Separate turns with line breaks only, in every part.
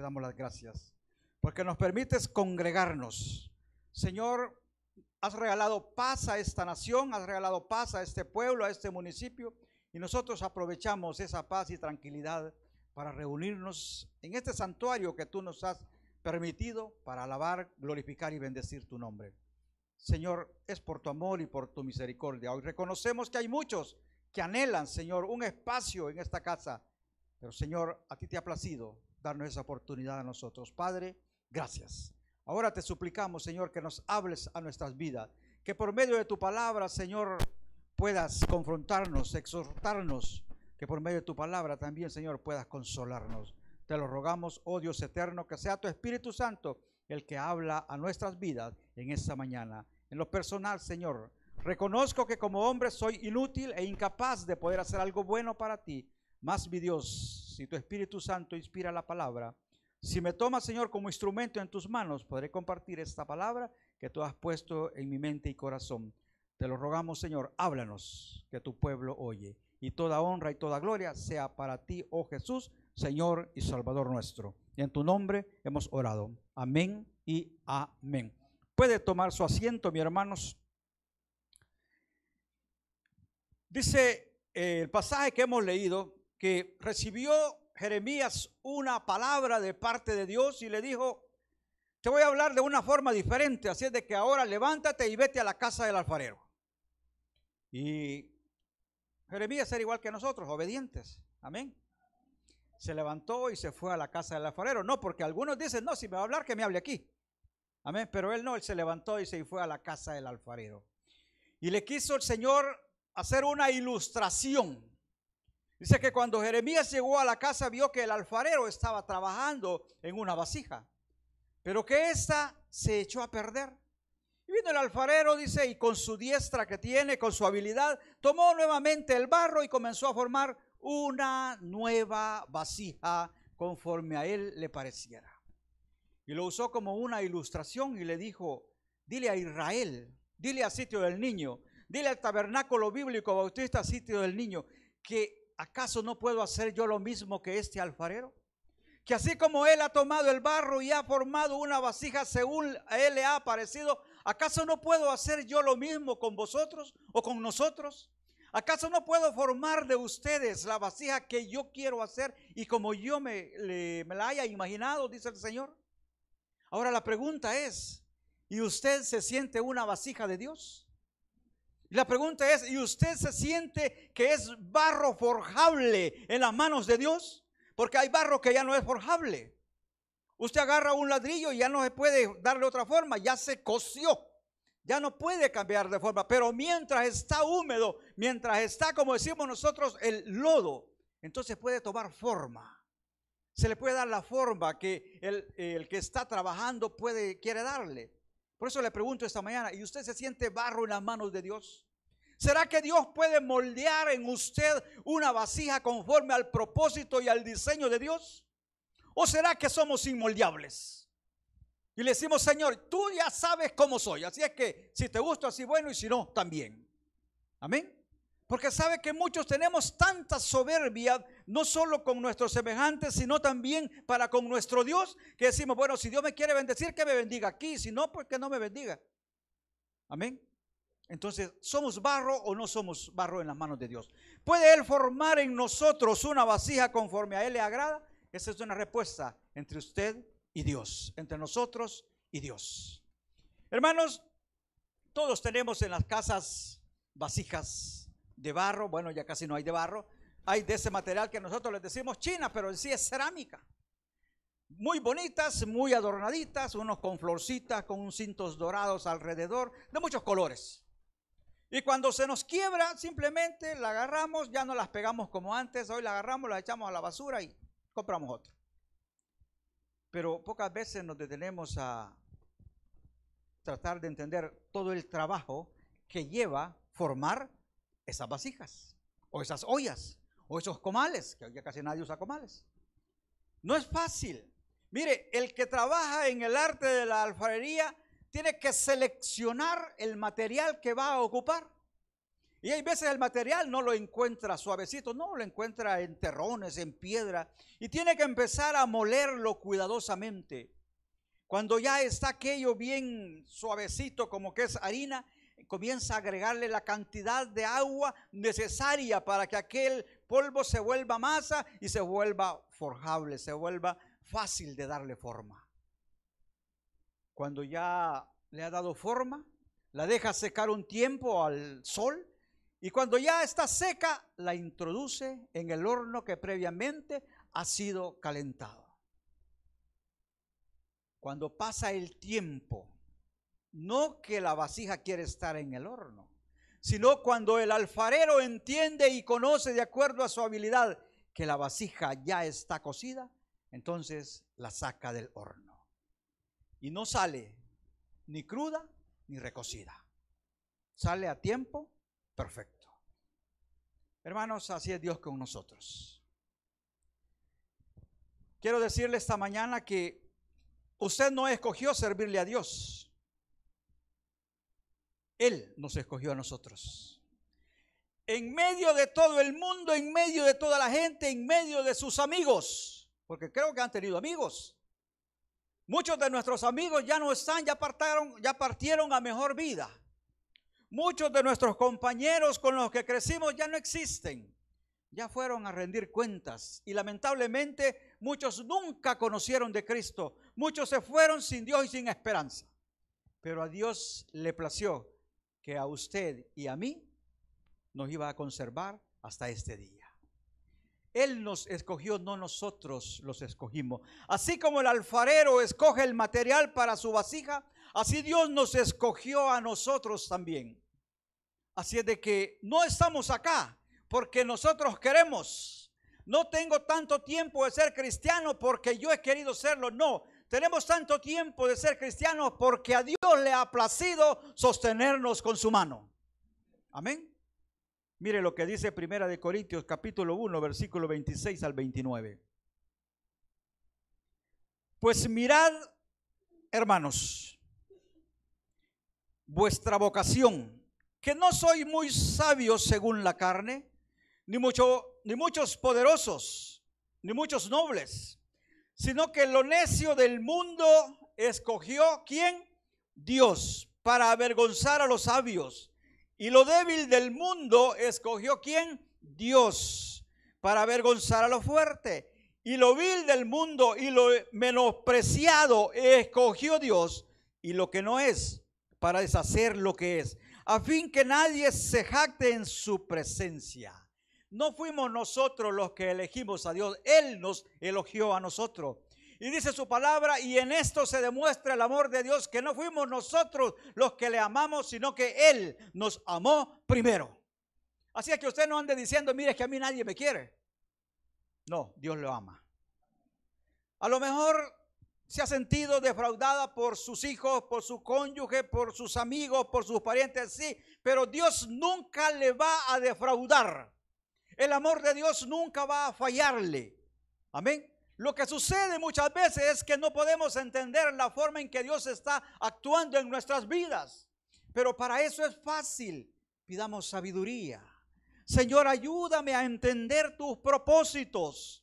damos las gracias. Porque nos permites congregarnos. Señor, has regalado paz a esta nación, has regalado paz a este pueblo, a este municipio. Y nosotros aprovechamos esa paz y tranquilidad para reunirnos en este santuario que tú nos has permitido para alabar, glorificar y bendecir tu nombre. Señor, es por tu amor y por tu misericordia. Hoy reconocemos que hay muchos que anhelan, Señor, un espacio en esta casa. Pero, Señor, a ti te ha placido darnos esa oportunidad a nosotros. Padre, gracias. Ahora te suplicamos, Señor, que nos hables a nuestras vidas, que por medio de tu palabra, Señor, puedas confrontarnos, exhortarnos, que por medio de tu palabra también, Señor, puedas consolarnos. Te lo rogamos, oh Dios eterno, que sea tu Espíritu Santo el que habla a nuestras vidas en esta mañana. En lo personal, Señor, reconozco que como hombre soy inútil e incapaz de poder hacer algo bueno para ti. Más mi Dios, si tu Espíritu Santo inspira la palabra, si me tomas, Señor, como instrumento en tus manos, podré compartir esta palabra que tú has puesto en mi mente y corazón. Te lo rogamos, Señor, háblanos, que tu pueblo oye. Y toda honra y toda gloria sea para ti, oh Jesús, Señor y Salvador nuestro. en tu nombre hemos orado. Amén y amén. Puede tomar su asiento, mi hermanos. Dice eh, el pasaje que hemos leído, que recibió Jeremías una palabra de parte de Dios y le dijo, te voy a hablar de una forma diferente, así es de que ahora levántate y vete a la casa del alfarero. Y Jeremías era igual que nosotros, obedientes. Amén. Se levantó y se fue a la casa del alfarero. No, porque algunos dicen, no, si me va a hablar, que me hable aquí. Amén. Pero él no, él se levantó y se fue a la casa del alfarero. Y le quiso el Señor hacer una ilustración Dice que cuando Jeremías llegó a la casa vio que el alfarero estaba trabajando en una vasija, pero que ésta se echó a perder. Y vino el alfarero, dice, y con su diestra que tiene, con su habilidad, tomó nuevamente el barro y comenzó a formar una nueva vasija conforme a él le pareciera. Y lo usó como una ilustración y le dijo, dile a Israel, dile a Sitio del Niño, dile al Tabernáculo Bíblico Bautista Sitio del Niño, que ¿acaso no puedo hacer yo lo mismo que este alfarero? Que así como él ha tomado el barro y ha formado una vasija según a él le ha parecido, ¿acaso no puedo hacer yo lo mismo con vosotros o con nosotros? ¿Acaso no puedo formar de ustedes la vasija que yo quiero hacer y como yo me, me la haya imaginado, dice el Señor? Ahora la pregunta es, ¿y usted se siente una vasija de Dios? La pregunta es, ¿y usted se siente que es barro forjable en las manos de Dios? Porque hay barro que ya no es forjable. Usted agarra un ladrillo y ya no se puede darle otra forma, ya se coció. Ya no puede cambiar de forma, pero mientras está húmedo, mientras está, como decimos nosotros, el lodo, entonces puede tomar forma. Se le puede dar la forma que el, el que está trabajando puede, quiere darle. Por eso le pregunto esta mañana, ¿y usted se siente barro en las manos de Dios? ¿Será que Dios puede moldear en usted una vasija conforme al propósito y al diseño de Dios? ¿O será que somos inmoldeables? Y le decimos, Señor, tú ya sabes cómo soy, así es que si te gusta, así bueno, y si no, también. Amén. Porque sabe que muchos tenemos tanta soberbia, no solo con nuestros semejantes, sino también para con nuestro Dios, que decimos, bueno, si Dios me quiere bendecir, que me bendiga aquí, si no, pues que no me bendiga. Amén. Entonces, ¿somos barro o no somos barro en las manos de Dios? ¿Puede Él formar en nosotros una vasija conforme a Él le agrada? Esa es una respuesta entre usted y Dios, entre nosotros y Dios. Hermanos, todos tenemos en las casas vasijas de barro, bueno, ya casi no hay de barro, hay de ese material que nosotros les decimos china, pero en sí es cerámica. Muy bonitas, muy adornaditas, unos con florcitas, con cintos dorados alrededor, de muchos colores. Y cuando se nos quiebra, simplemente la agarramos, ya no las pegamos como antes, hoy la agarramos, la echamos a la basura y compramos otra. Pero pocas veces nos detenemos a tratar de entender todo el trabajo que lleva formar esas vasijas, o esas ollas, o esos comales, que ya casi nadie usa comales. No es fácil. Mire, el que trabaja en el arte de la alfarería tiene que seleccionar el material que va a ocupar. Y hay veces el material no lo encuentra suavecito, no, lo encuentra en terrones, en piedra, y tiene que empezar a molerlo cuidadosamente. Cuando ya está aquello bien suavecito, como que es harina, comienza a agregarle la cantidad de agua necesaria para que aquel polvo se vuelva masa y se vuelva forjable, se vuelva fácil de darle forma. Cuando ya le ha dado forma, la deja secar un tiempo al sol y cuando ya está seca, la introduce en el horno que previamente ha sido calentado. Cuando pasa el tiempo no que la vasija quiere estar en el horno, sino cuando el alfarero entiende y conoce de acuerdo a su habilidad que la vasija ya está cocida, entonces la saca del horno. Y no sale ni cruda ni recocida. Sale a tiempo perfecto. Hermanos, así es Dios con nosotros. Quiero decirle esta mañana que usted no escogió servirle a Dios. Él nos escogió a nosotros. En medio de todo el mundo, en medio de toda la gente, en medio de sus amigos, porque creo que han tenido amigos. Muchos de nuestros amigos ya no están, ya, ya partieron a mejor vida. Muchos de nuestros compañeros con los que crecimos ya no existen. Ya fueron a rendir cuentas y lamentablemente muchos nunca conocieron de Cristo. Muchos se fueron sin Dios y sin esperanza. Pero a Dios le plació que a usted y a mí nos iba a conservar hasta este día. Él nos escogió, no nosotros los escogimos. Así como el alfarero escoge el material para su vasija, así Dios nos escogió a nosotros también. Así es de que no estamos acá porque nosotros queremos. No tengo tanto tiempo de ser cristiano porque yo he querido serlo. No, tenemos tanto tiempo de ser cristianos porque a Dios le ha placido sostenernos con su mano. Amén. Mire lo que dice Primera de Corintios capítulo 1, versículo 26 al 29. Pues mirad, hermanos, vuestra vocación, que no soy muy sabio según la carne, ni, mucho, ni muchos poderosos, ni muchos nobles, sino que lo necio del mundo escogió quién? Dios, para avergonzar a los sabios. Y lo débil del mundo escogió quién? Dios, para avergonzar a los fuerte. Y lo vil del mundo y lo menospreciado escogió Dios y lo que no es, para deshacer lo que es, a fin que nadie se jacte en su presencia. No fuimos nosotros los que elegimos a Dios, Él nos elogió a nosotros. Y dice su palabra, y en esto se demuestra el amor de Dios, que no fuimos nosotros los que le amamos, sino que Él nos amó primero. Así es que usted no ande diciendo, mire, que a mí nadie me quiere. No, Dios lo ama. A lo mejor se ha sentido defraudada por sus hijos, por su cónyuge, por sus amigos, por sus parientes, sí, pero Dios nunca le va a defraudar. El amor de Dios nunca va a fallarle. Amén. Lo que sucede muchas veces es que no podemos entender la forma en que Dios está actuando en nuestras vidas. Pero para eso es fácil. Pidamos sabiduría. Señor, ayúdame a entender tus propósitos.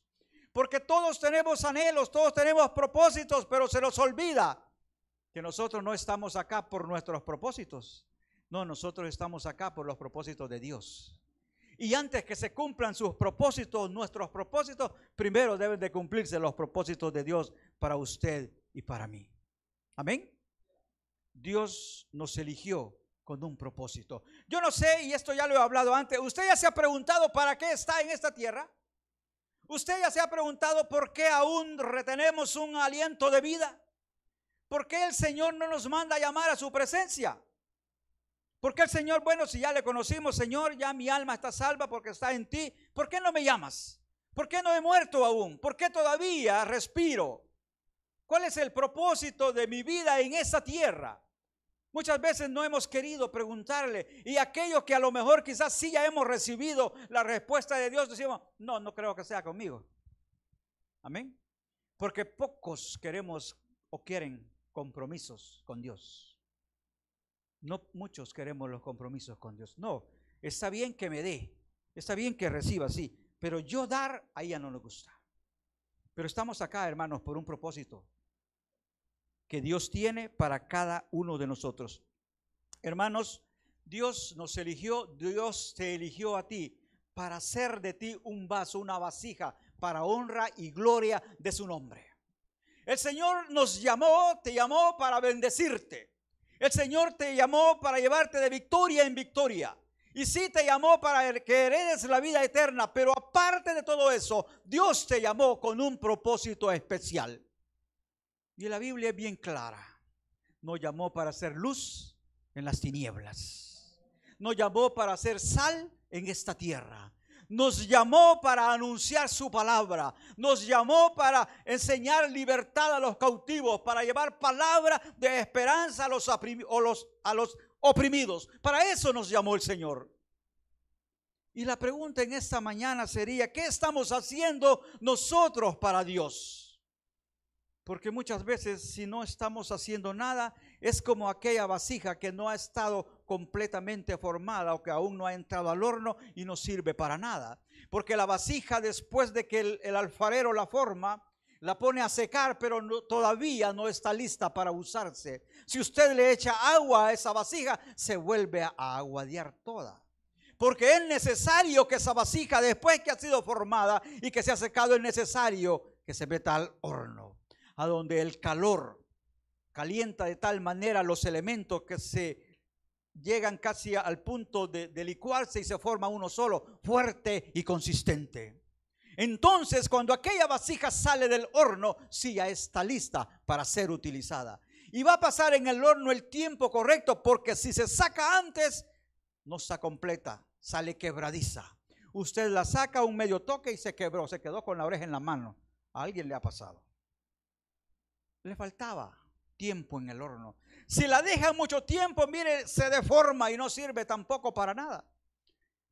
Porque todos tenemos anhelos, todos tenemos propósitos, pero se nos olvida que nosotros no estamos acá por nuestros propósitos. No, nosotros estamos acá por los propósitos de Dios. Y antes que se cumplan sus propósitos, nuestros propósitos, primero deben de cumplirse los propósitos de Dios para usted y para mí. Amén. Dios nos eligió con un propósito. Yo no sé, y esto ya lo he hablado antes, usted ya se ha preguntado para qué está en esta tierra. Usted ya se ha preguntado por qué aún retenemos un aliento de vida. ¿Por qué el Señor no nos manda a llamar a su presencia? qué el Señor, bueno, si ya le conocimos, Señor, ya mi alma está salva porque está en ti, ¿por qué no me llamas? ¿Por qué no he muerto aún? ¿Por qué todavía respiro? ¿Cuál es el propósito de mi vida en esta tierra? Muchas veces no hemos querido preguntarle y aquellos que a lo mejor quizás sí ya hemos recibido la respuesta de Dios, decimos, no, no creo que sea conmigo. Amén. Porque pocos queremos o quieren compromisos con Dios. No muchos queremos los compromisos con Dios. No, está bien que me dé, está bien que reciba, sí, pero yo dar, a ella no le gusta. Pero estamos acá, hermanos, por un propósito que Dios tiene para cada uno de nosotros. Hermanos, Dios nos eligió, Dios te eligió a ti para hacer de ti un vaso, una vasija, para honra y gloria de su nombre. El Señor nos llamó, te llamó para bendecirte. El Señor te llamó para llevarte de victoria en victoria. Y sí te llamó para que heredes la vida eterna, pero aparte de todo eso, Dios te llamó con un propósito especial. Y la Biblia es bien clara. no llamó para ser luz en las tinieblas. no llamó para ser sal en esta tierra nos llamó para anunciar su palabra, nos llamó para enseñar libertad a los cautivos, para llevar palabra de esperanza a los, los, a los oprimidos. Para eso nos llamó el Señor. Y la pregunta en esta mañana sería, ¿qué estamos haciendo nosotros para Dios? Porque muchas veces si no estamos haciendo nada es como aquella vasija que no ha estado completamente formada o que aún no ha entrado al horno y no sirve para nada. Porque la vasija después de que el, alfarero la forma, la pone a secar, pero todavía no está lista para usarse. Si usted le echa agua a esa vasija, se vuelve a aguadear toda. Porque es necesario que esa vasija, después que ha sido formada y que se ha secado, es necesario que se meta al horno, a donde el calor calienta de tal manera los elementos que se llegan casi al punto de, licuarse y se forma uno solo, fuerte y consistente. Entonces, cuando aquella vasija sale del horno, sí ya está lista para ser utilizada. Y va a pasar en el horno el tiempo correcto, porque si se saca antes, no está completa, sale quebradiza. Usted la saca un medio toque y se quebró, se quedó con la oreja en la mano. A alguien le ha pasado. Le faltaba tiempo en el horno. Si la deja mucho tiempo, mire, se deforma y no sirve tampoco para nada.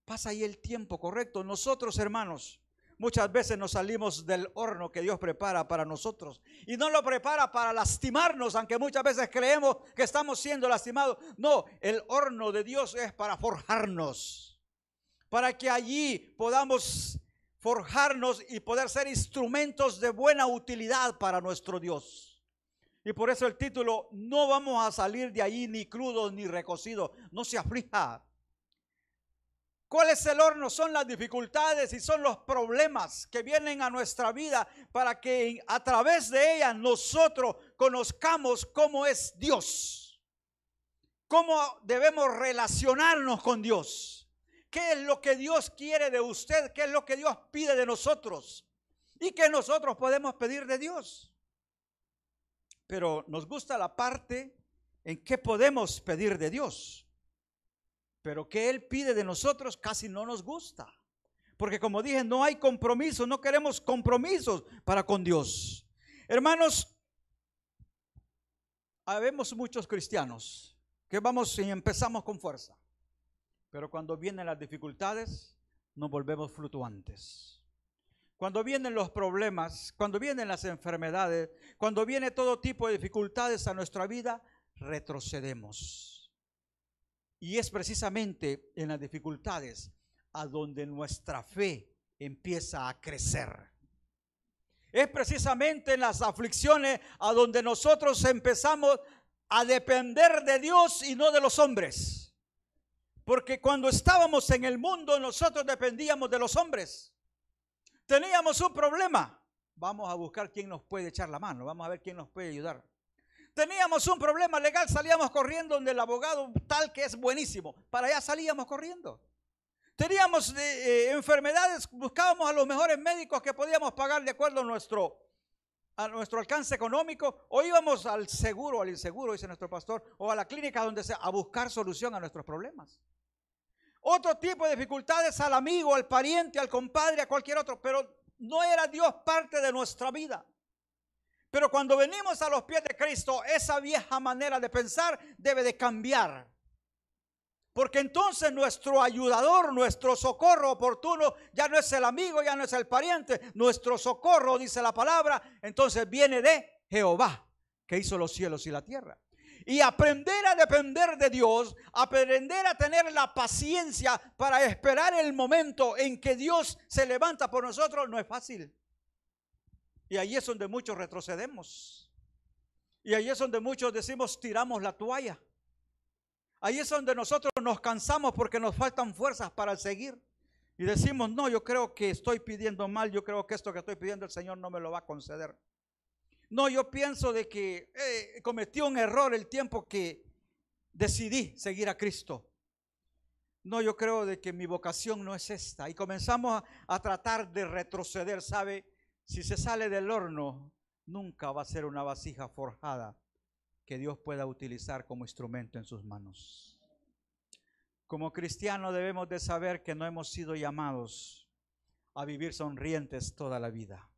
Pasa ahí el tiempo correcto. Nosotros, hermanos, muchas veces nos salimos del horno que Dios prepara para nosotros. Y no lo prepara para lastimarnos, aunque muchas veces creemos que estamos siendo lastimados. No, el horno de Dios es para forjarnos. Para que allí podamos forjarnos y poder ser instrumentos de buena utilidad para nuestro Dios. Y por eso el título, no vamos a salir de ahí ni crudos ni recocidos, no se aflija. ¿Cuál es el horno? Son las dificultades y son los problemas que vienen a nuestra vida para que a través de ellas nosotros conozcamos cómo es Dios, cómo debemos relacionarnos con Dios, qué es lo que Dios quiere de usted, qué es lo que Dios pide de nosotros y qué nosotros podemos pedir de Dios pero nos gusta la parte en que podemos pedir de Dios. Pero que Él pide de nosotros casi no nos gusta. Porque como dije, no hay compromiso, no queremos compromisos para con Dios. Hermanos, habemos muchos cristianos que vamos y empezamos con fuerza. Pero cuando vienen las dificultades, nos volvemos flutuantes. Cuando vienen los problemas, cuando vienen las enfermedades, cuando viene todo tipo de dificultades a nuestra vida, retrocedemos. Y es precisamente en las dificultades a donde nuestra fe empieza a crecer. Es precisamente en las aflicciones a donde nosotros empezamos a depender de Dios y no de los hombres. Porque cuando estábamos en el mundo nosotros dependíamos de los hombres. Teníamos un problema. Vamos a buscar quién nos puede echar la mano. Vamos a ver quién nos puede ayudar. Teníamos un problema legal, salíamos corriendo donde el abogado tal que es buenísimo. Para allá salíamos corriendo. Teníamos eh, eh, enfermedades, buscábamos a los mejores médicos que podíamos pagar de acuerdo a nuestro, a nuestro alcance económico, o íbamos al seguro, al inseguro, dice nuestro pastor, o a la clínica donde sea, a buscar solución a nuestros problemas otro tipo de dificultades al amigo, al pariente, al compadre, a cualquier otro, pero no era Dios parte de nuestra vida. Pero cuando venimos a los pies de Cristo, esa vieja manera de pensar debe de cambiar. Porque entonces nuestro ayudador, nuestro socorro oportuno, ya no es el amigo, ya no es el pariente. Nuestro socorro, dice la palabra, entonces viene de Jehová, que hizo los cielos y la tierra. Y aprender a depender de Dios, aprender a tener la paciencia para esperar el momento en que Dios se levanta por nosotros, no es fácil. Y ahí es donde muchos retrocedemos. Y ahí es donde muchos decimos, tiramos la toalla. Ahí es donde nosotros nos cansamos porque nos faltan fuerzas para seguir. Y decimos, no, yo creo que estoy pidiendo mal, yo creo que esto que estoy pidiendo el Señor no me lo va a conceder. No, yo pienso de que eh, cometí un error el tiempo que decidí seguir a Cristo. No, yo creo de que mi vocación no es esta. Y comenzamos a, tratar de retroceder, ¿sabe? Si se sale del horno, nunca va a ser una vasija forjada que Dios pueda utilizar como instrumento en sus manos. Como cristianos debemos de saber que no hemos sido llamados a vivir sonrientes toda la vida.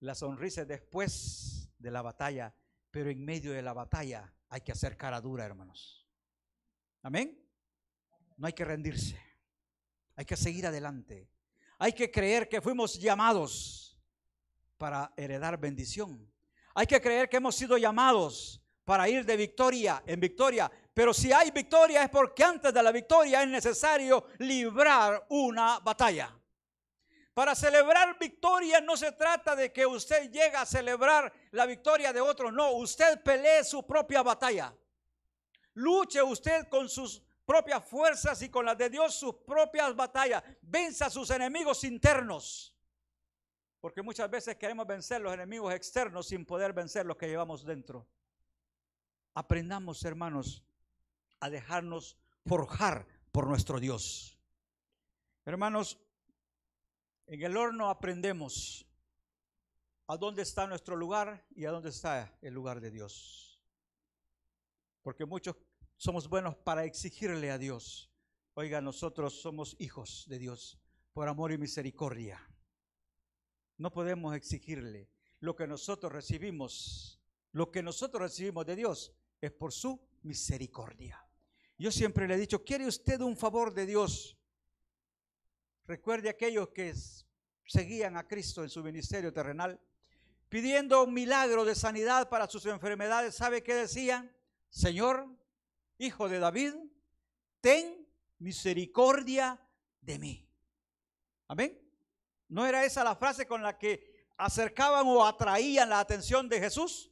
La sonrisa después de la batalla, pero en medio de la batalla hay que hacer cara dura, hermanos. Amén. No hay que rendirse. Hay que seguir adelante. Hay que creer que fuimos llamados para heredar bendición. Hay que creer que hemos sido llamados para ir de victoria en victoria. Pero si hay victoria es porque antes de la victoria es necesario librar una batalla. Para celebrar victoria no se trata de que usted llegue a celebrar la victoria de otro, no, usted pelee su propia batalla. Luche usted con sus propias fuerzas y con las de Dios sus propias batallas. Venza a sus enemigos internos. Porque muchas veces queremos vencer los enemigos externos sin poder vencer los que llevamos dentro. Aprendamos, hermanos, a dejarnos forjar por nuestro Dios. Hermanos, en el horno aprendemos a dónde está nuestro lugar y a dónde está el lugar de Dios. Porque muchos somos buenos para exigirle a Dios. Oiga, nosotros somos hijos de Dios por amor y misericordia. No podemos exigirle lo que nosotros recibimos. Lo que nosotros recibimos de Dios es por su misericordia. Yo siempre le he dicho, ¿quiere usted un favor de Dios? Recuerde aquellos que seguían a Cristo en su ministerio terrenal, pidiendo un milagro de sanidad para sus enfermedades. ¿Sabe qué decían? Señor, hijo de David, ten misericordia de mí. Amén. ¿No era esa la frase con la que acercaban o atraían la atención de Jesús?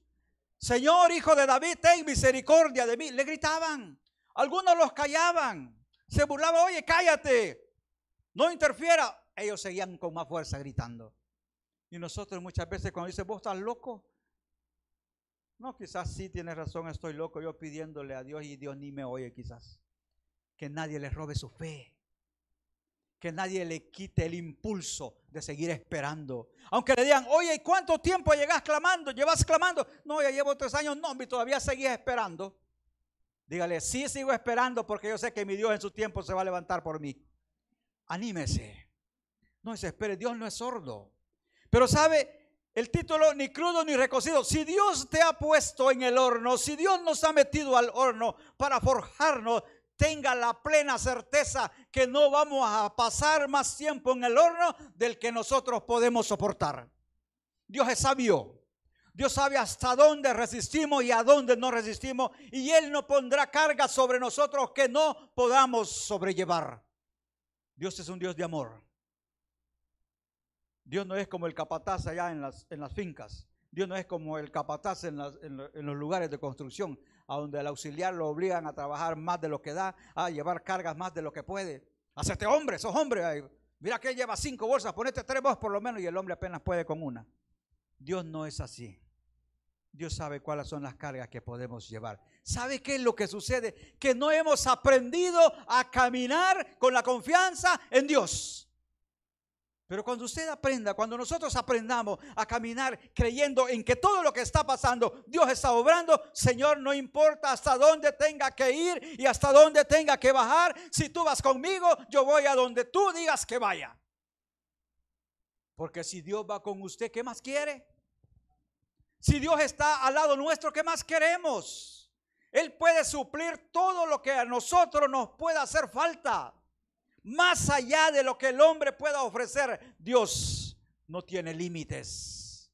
Señor, hijo de David, ten misericordia de mí. Le gritaban. Algunos los callaban. Se burlaban, oye, cállate no interfiera, ellos seguían con más fuerza gritando. Y nosotros muchas veces cuando dicen, vos estás loco, no, quizás sí tienes razón, estoy loco yo pidiéndole a Dios y Dios ni me oye quizás. Que nadie le robe su fe. Que nadie le quite el impulso de seguir esperando. Aunque le digan, oye, ¿y cuánto tiempo llegas clamando? ¿Llevas clamando? No, ya llevo tres años, no, y todavía seguís esperando. Dígale, sí sigo esperando porque yo sé que mi Dios en su tiempo se va a levantar por mí anímese. No espere, Dios no es sordo. Pero sabe, el título ni crudo ni recocido. Si Dios te ha puesto en el horno, si Dios nos ha metido al horno para forjarnos, tenga la plena certeza que no vamos a pasar más tiempo en el horno del que nosotros podemos soportar. Dios es sabio. Dios sabe hasta dónde resistimos y a dónde no resistimos. Y Él no pondrá carga sobre nosotros que no podamos sobrellevar. Dios es un Dios de amor. Dios no es como el capataz allá en las, en las fincas. Dios no es como el capataz en, los lugares de construcción, a donde el auxiliar lo obligan a trabajar más de lo que da, a llevar cargas más de lo que puede. Hacete hombre, sos hombre. Mira que él lleva cinco bolsas, ponete tres bolsas por lo menos y el hombre apenas puede con una. Dios no es así. Dios sabe cuáles son las cargas que podemos llevar. ¿Sabe qué es lo que sucede? Que no hemos aprendido a caminar con la confianza en Dios. Pero cuando usted aprenda, cuando nosotros aprendamos a caminar creyendo en que todo lo que está pasando, Dios está obrando, Señor, no importa hasta dónde tenga que ir y hasta dónde tenga que bajar, si tú vas conmigo, yo voy a donde tú digas que vaya. Porque si Dios va con usted, ¿qué más quiere? Si Dios está al lado nuestro, ¿qué más queremos? Él puede suplir todo lo que a nosotros nos pueda hacer falta. Más allá de lo que el hombre pueda ofrecer, Dios no tiene límites.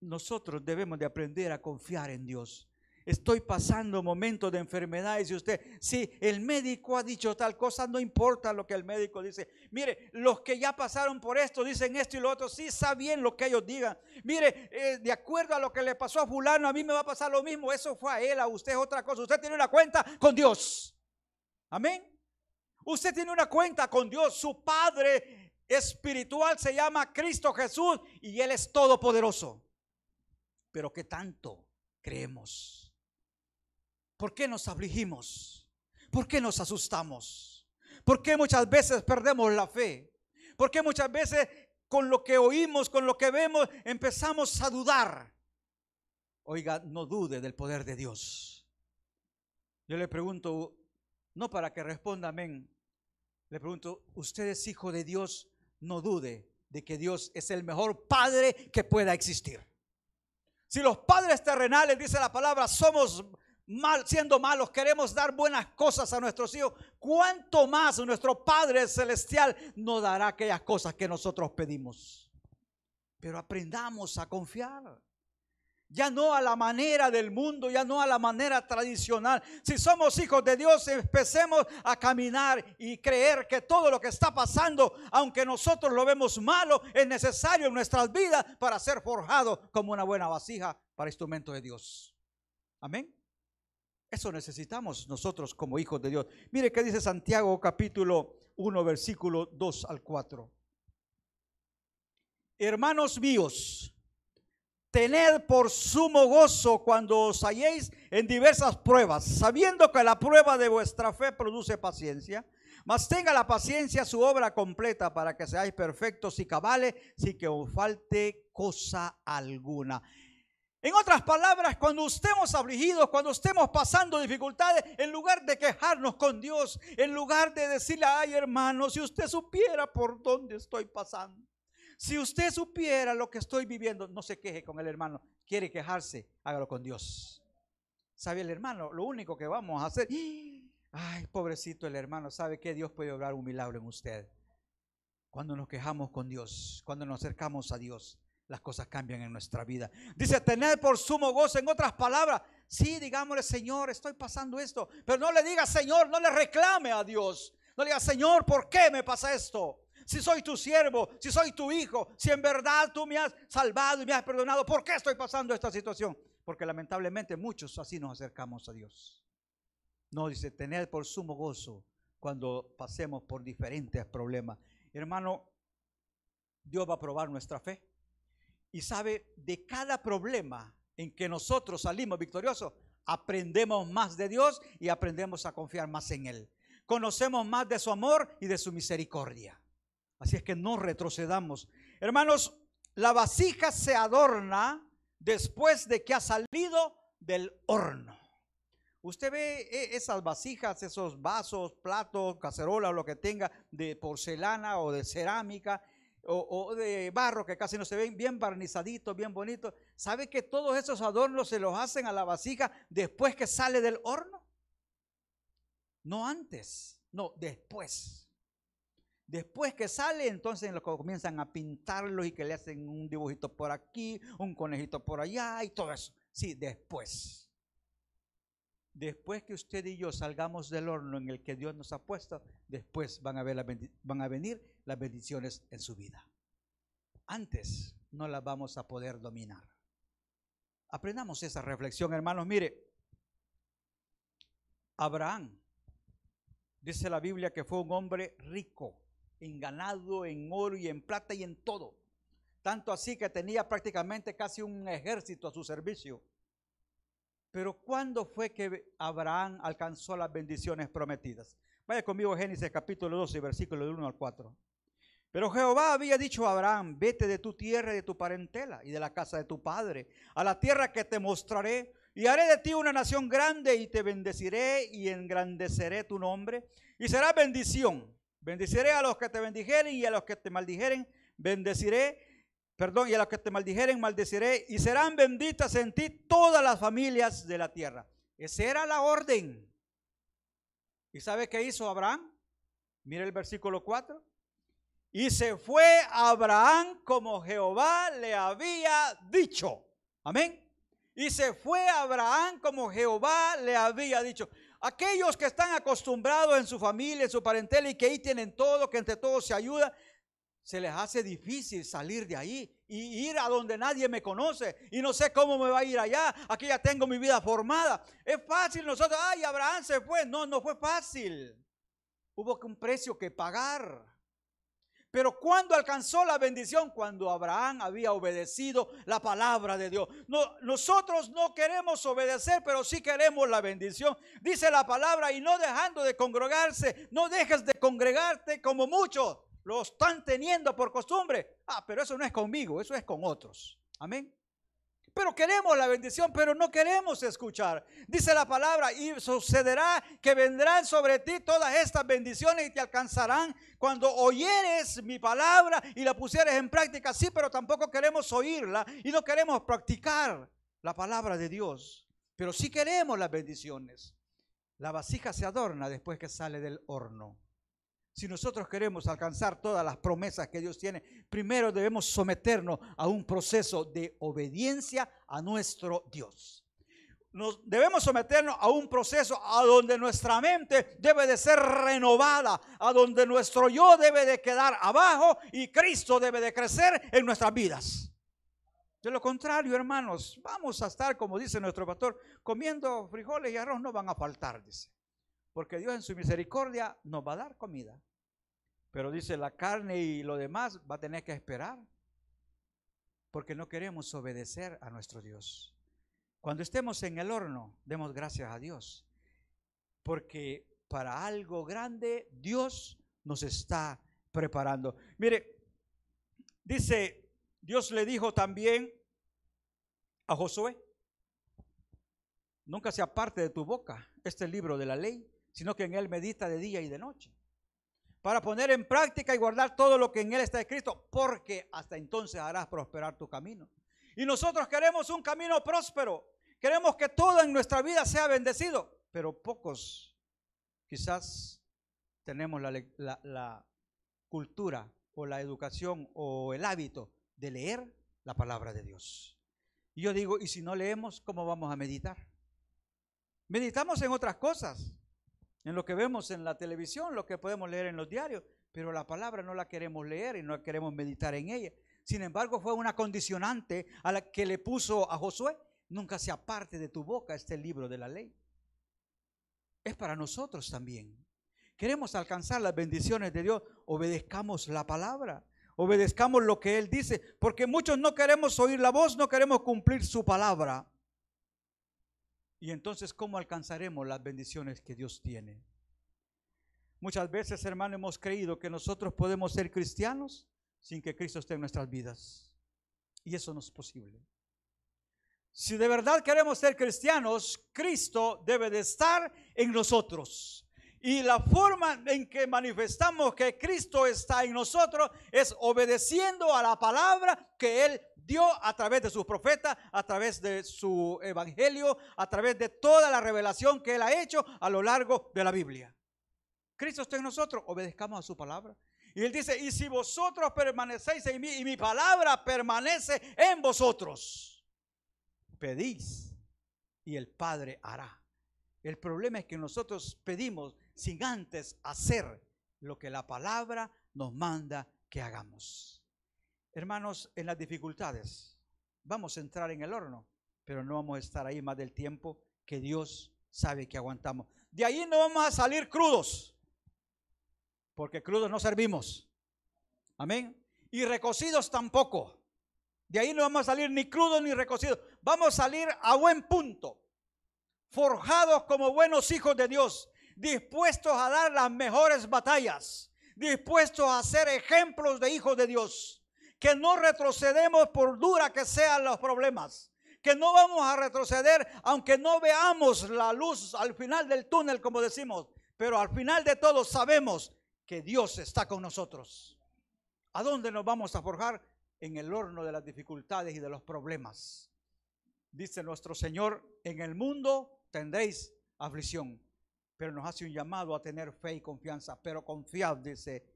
Nosotros debemos de aprender a confiar en Dios estoy pasando momentos de enfermedad y usted, si el médico ha dicho tal cosa, no importa lo que el médico dice. Mire, los que ya pasaron por esto dicen esto y lo otro, sí saben lo que ellos digan. Mire, eh, de acuerdo a lo que le pasó a fulano, a mí me va a pasar lo mismo, eso fue a él, a usted es otra cosa. Usted tiene una cuenta con Dios. Amén. Usted tiene una cuenta con Dios, su Padre espiritual se llama Cristo Jesús y Él es todopoderoso. Pero ¿qué tanto creemos? ¿Por qué nos afligimos? ¿Por qué nos asustamos? ¿Por qué muchas veces perdemos la fe? ¿Por qué muchas veces con lo que oímos, con lo que vemos, empezamos a dudar? Oiga, no dude del poder de Dios. Yo le pregunto, no para que responda amén, le pregunto, usted es hijo de Dios, no dude de que Dios es el mejor padre que pueda existir. Si los padres terrenales, dice la palabra, somos mal, siendo malos, queremos dar buenas cosas a nuestros hijos, ¿cuánto más nuestro Padre Celestial nos dará aquellas cosas que nosotros pedimos? Pero aprendamos a confiar. Ya no a la manera del mundo, ya no a la manera tradicional. Si somos hijos de Dios, empecemos a caminar y creer que todo lo que está pasando, aunque nosotros lo vemos malo, es necesario en nuestras vidas para ser forjado como una buena vasija para instrumento de Dios. Amén. Eso necesitamos nosotros como hijos de Dios. Mire qué dice Santiago capítulo 1, versículo 2 al 4. Hermanos míos, tened por sumo gozo cuando os halléis en diversas pruebas, sabiendo que la prueba de vuestra fe produce paciencia. Mas tenga la paciencia su obra completa para que seáis perfectos y cabales sin que os falte cosa alguna. En otras palabras, cuando estemos afligidos, cuando estemos pasando dificultades, en lugar de quejarnos con Dios, en lugar de decirle, ay hermano, si usted supiera por dónde estoy pasando, si usted supiera lo que estoy viviendo, no se queje con el hermano. Quiere quejarse, hágalo con Dios. ¿Sabe el hermano? Lo único que vamos a hacer, ay, pobrecito el hermano, ¿sabe que Dios puede obrar un milagro en usted? Cuando nos quejamos con Dios, cuando nos acercamos a Dios las cosas cambian en nuestra vida. Dice, tener por sumo gozo, en otras palabras, sí, digámosle, Señor, estoy pasando esto, pero no le diga, Señor, no le reclame a Dios. No le diga, Señor, ¿por qué me pasa esto? Si soy tu siervo, si soy tu hijo, si en verdad tú me has salvado y me has perdonado, ¿por qué estoy pasando esta situación? Porque lamentablemente muchos así nos acercamos a Dios. No dice, tener por sumo gozo cuando pasemos por diferentes problemas. Hermano, Dios va a probar nuestra fe y sabe de cada problema en que nosotros salimos victoriosos, aprendemos más de Dios y aprendemos a confiar más en Él. Conocemos más de su amor y de su misericordia. Así es que no retrocedamos. Hermanos, la vasija se adorna después de que ha salido del horno. Usted ve e, esas vasijas, esos vasos, platos, cacerola o lo que tenga de porcelana o de cerámica o, de barro que casi no se ven, bien barnizaditos, bien bonitos. ¿Sabe que todos esos adornos se los hacen a la vasija después que sale del horno? No antes, no, después. Después que sale, entonces los comienzan a pintarlos y que le hacen un dibujito por aquí, un conejito por allá y todo eso. Sí, después. Después que usted y yo salgamos del horno en el que Dios nos ha puesto, después van a, ver van a venir las bendiciones en su vida. Antes no las vamos a poder dominar. Aprendamos esa reflexión, hermanos. Mire, Abraham, dice la Biblia que fue un hombre rico, en ganado, en oro y en plata y en todo. Tanto así que tenía prácticamente casi un ejército a su servicio. Pero ¿cuándo fue que Abraham alcanzó las bendiciones prometidas? Vaya conmigo Génesis capítulo 12, versículo del 1 al 4. Pero Jehová había dicho a Abraham, vete de tu tierra y de tu parentela y de la casa de tu padre, a la tierra que te mostraré, y haré de ti una nación grande y te bendeciré y engrandeceré tu nombre, y será bendición. Bendeciré a los que te bendijeren y a los que te maldijeren, bendeciré perdón, y a los que te maldijeren, maldeciré, y serán benditas en ti todas las familias de la tierra. Esa era la orden. ¿Y sabe qué hizo Abraham? Mira el versículo 4. Y se fue Abraham como Jehová le había dicho. Amén. Y se fue Abraham como Jehová le había dicho. Aquellos que están acostumbrados en su familia, en su parentela y que ahí tienen todo, que entre todos se ayuda, se les hace difícil salir de ahí y ir a donde nadie me conoce y no sé cómo me va a ir allá, aquí ya tengo mi vida formada. Es fácil nosotros, ay, Abraham se fue, no, no fue fácil. Hubo un precio que pagar. Pero cuando alcanzó la bendición, cuando Abraham había obedecido la palabra de Dios. No, nosotros no queremos obedecer, pero sí queremos la bendición. Dice la palabra, y no dejando de congregarse, no dejes de congregarte como muchos lo están teniendo por costumbre. Ah, pero eso no es conmigo, eso es con otros. Amén. Pero queremos la bendición, pero no queremos escuchar. Dice la palabra, y sucederá que vendrán sobre ti todas estas bendiciones y te alcanzarán cuando oyeres mi palabra y la pusieres en práctica. Sí, pero tampoco queremos oírla y no queremos practicar la palabra de Dios. Pero sí queremos las bendiciones. La vasija se adorna después que sale del horno. Si nosotros queremos alcanzar todas las promesas que Dios tiene, primero debemos someternos a un proceso de obediencia a nuestro Dios. debemos someternos a un proceso a donde nuestra mente debe de ser renovada, a donde nuestro yo debe de quedar abajo y Cristo debe de crecer en nuestras vidas. De lo contrario, hermanos, vamos a estar, como dice nuestro pastor, comiendo frijoles y arroz no van a faltar, dice porque Dios en su misericordia nos va a dar comida. Pero dice, la carne y lo demás va a tener que esperar, porque no queremos obedecer a nuestro Dios. Cuando estemos en el horno, demos gracias a Dios, porque para algo grande Dios nos está preparando. Mire, dice, Dios le dijo también a Josué, nunca se aparte de tu boca este libro de la ley, sino que en Él medita de día y de noche, para poner en práctica y guardar todo lo que en Él está escrito, porque hasta entonces harás prosperar tu camino. Y nosotros queremos un camino próspero, queremos que todo en nuestra vida sea bendecido, pero pocos quizás tenemos la, cultura o la educación o el hábito de leer la palabra de Dios. Y yo digo, ¿y si no leemos, cómo vamos a meditar? Meditamos en otras cosas, en lo que vemos en la televisión, lo que podemos leer en los diarios, pero la palabra no la queremos leer y no queremos meditar en ella. Sin embargo, fue una condicionante a la que le puso a Josué, nunca se aparte de tu boca este libro de la ley. Es para nosotros también. Queremos alcanzar las bendiciones de Dios, obedezcamos la palabra, obedezcamos lo que Él dice, porque muchos no queremos oír la voz, no queremos cumplir su palabra. Y entonces, ¿cómo alcanzaremos las bendiciones que Dios tiene? Muchas veces, hermano, hemos creído que nosotros podemos ser cristianos sin que Cristo esté en nuestras vidas. Y eso no es posible. Si de verdad queremos ser cristianos, Cristo debe de estar en nosotros. Y la forma en que manifestamos que Cristo está en nosotros es obedeciendo a la palabra que Él dio a través de sus profetas, a través de su evangelio, a través de toda la revelación que él ha hecho a lo largo de la Biblia. Cristo está en nosotros, obedezcamos a su palabra. Y él dice, y si vosotros permanecéis en mí y mi palabra permanece en vosotros, pedís y el Padre hará. El problema es que nosotros pedimos sin antes hacer lo que la palabra nos manda que hagamos. Hermanos, en las dificultades vamos a entrar en el horno, pero no vamos a estar ahí más del tiempo que Dios sabe que aguantamos. De ahí no vamos a salir crudos, porque crudos no servimos. Amén. Y recocidos tampoco. De ahí no vamos a salir ni crudos ni recocidos. Vamos a salir a buen punto, forjados como buenos hijos de Dios, dispuestos a dar las mejores batallas, dispuestos a ser ejemplos de hijos de Dios que no retrocedemos por dura que sean los problemas, que no vamos a retroceder aunque no veamos la luz al final del túnel, como decimos, pero al final de todo sabemos que Dios está con nosotros. ¿A dónde nos vamos a forjar? En el horno de las dificultades y de los problemas. Dice nuestro Señor, en el mundo tendréis aflicción, pero nos hace un llamado a tener fe y confianza, pero confiad, dice,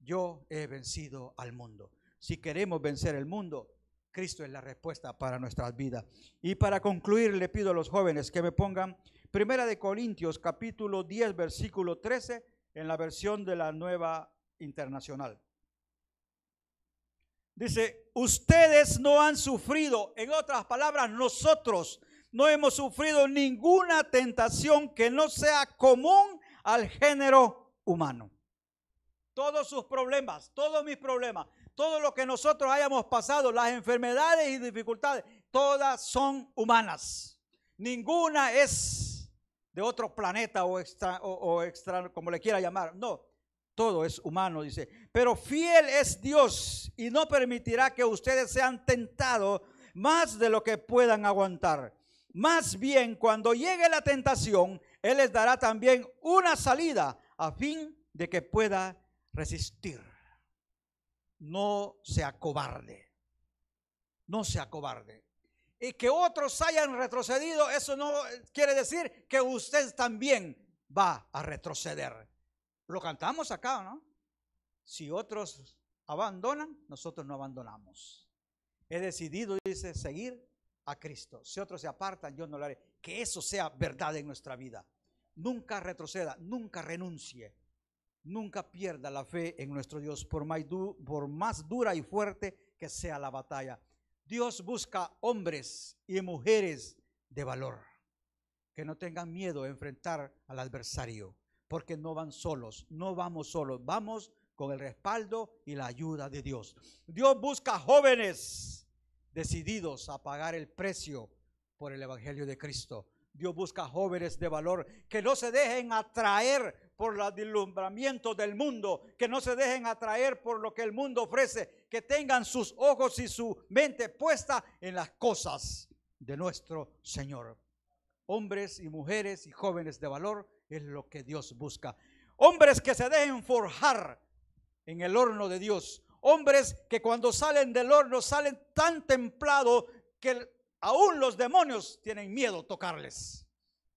yo he vencido al mundo si queremos vencer el mundo, Cristo es la respuesta para nuestras vidas. Y para concluir, le pido a los jóvenes que me pongan 1 de Corintios capítulo 10 versículo 13 en la versión de la Nueva Internacional. Dice, ustedes no han sufrido, en otras palabras, nosotros no hemos sufrido ninguna tentación que no sea común al género humano. Todos sus problemas, todos mis problemas, todo lo que nosotros hayamos pasado, las enfermedades y dificultades, todas son humanas. Ninguna es de otro planeta o extra, o, como le quiera llamar. No, todo es humano, dice. Pero fiel es Dios y no permitirá que ustedes sean tentados más de lo que puedan aguantar. Más bien, cuando llegue la tentación, Él les dará también una salida a fin de que pueda resistir no se cobarde, No se acobarde. Y que otros hayan retrocedido, eso no quiere decir que usted también va a retroceder. Lo cantamos acá, ¿no? Si otros abandonan, nosotros no abandonamos. He decidido, dice, seguir a Cristo. Si otros se apartan, yo no lo haré. Que eso sea verdad en nuestra vida. Nunca retroceda, nunca renuncie nunca pierda la fe en nuestro Dios, por más, dura y fuerte que sea la batalla. Dios busca hombres y mujeres de valor, que no tengan miedo a enfrentar al adversario, porque no van solos, no vamos solos, vamos con el respaldo y la ayuda de Dios. Dios busca jóvenes decididos a pagar el precio por el Evangelio de Cristo. Dios busca jóvenes de valor que no se dejen atraer por los deslumbramiento del mundo, que no se dejen atraer por lo que el mundo ofrece, que tengan sus ojos y su mente puesta en las cosas de nuestro Señor. Hombres y mujeres y jóvenes de valor es lo que Dios busca. Hombres que se dejen forjar en el horno de Dios. Hombres que cuando salen del horno salen tan templados que Aún los demonios tienen miedo tocarles.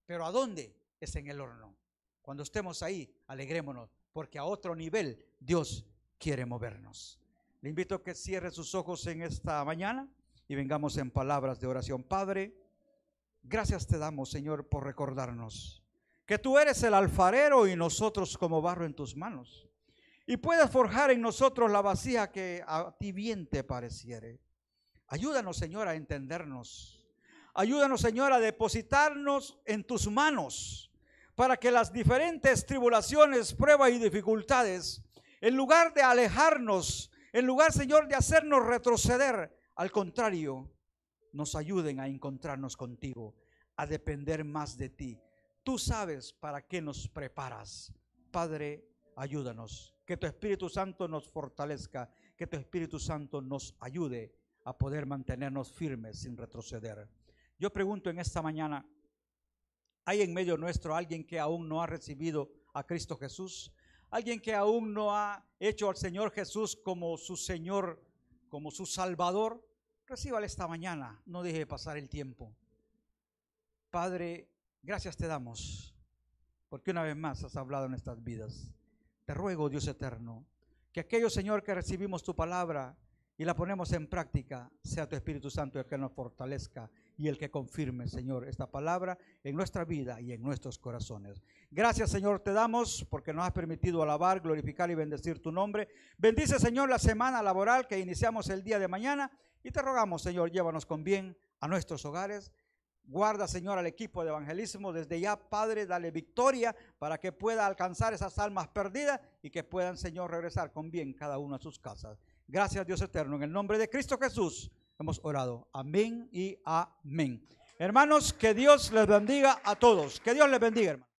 Pero ¿a dónde? Es en el horno. Cuando estemos ahí, alegrémonos, porque a otro nivel Dios quiere movernos. Le invito a que cierre sus ojos en esta mañana y vengamos en palabras de oración. Padre, gracias te damos, Señor, por recordarnos que tú eres el alfarero y nosotros como barro en tus manos. Y puedes forjar en nosotros la vacía que a ti bien te pareciere. Ayúdanos, Señor, a entendernos. Ayúdanos, Señor, a depositarnos en tus manos para que las diferentes tribulaciones, pruebas y dificultades, en lugar de alejarnos, en lugar, Señor, de hacernos retroceder, al contrario, nos ayuden a encontrarnos contigo, a depender más de ti. Tú sabes para qué nos preparas. Padre, ayúdanos. Que tu Espíritu Santo nos fortalezca, que tu Espíritu Santo nos ayude a poder mantenernos firmes sin retroceder. Yo pregunto en esta mañana, ¿hay en medio nuestro alguien que aún no ha recibido a Cristo Jesús? ¿Alguien que aún no ha hecho al Señor Jesús como su Señor, como su Salvador? Recíbale esta mañana, no deje pasar el tiempo. Padre, gracias te damos, porque una vez más has hablado en estas vidas. Te ruego, Dios eterno, que aquello Señor, que recibimos tu palabra, y la ponemos en práctica, sea tu Espíritu Santo el que nos fortalezca y el que confirme, Señor, esta palabra en nuestra vida y en nuestros corazones. Gracias, Señor, te damos porque nos has permitido alabar, glorificar y bendecir tu nombre. Bendice, Señor, la semana laboral que iniciamos el día de mañana y te rogamos, Señor, llévanos con bien a nuestros hogares. Guarda, Señor, al equipo de evangelismo. Desde ya, Padre, dale victoria para que pueda alcanzar esas almas perdidas y que puedan, Señor, regresar con bien cada uno a sus casas. Gracias Dios eterno. En el nombre de Cristo Jesús hemos orado. Amén y amén. Hermanos, que Dios les bendiga a todos. Que Dios les bendiga, hermanos.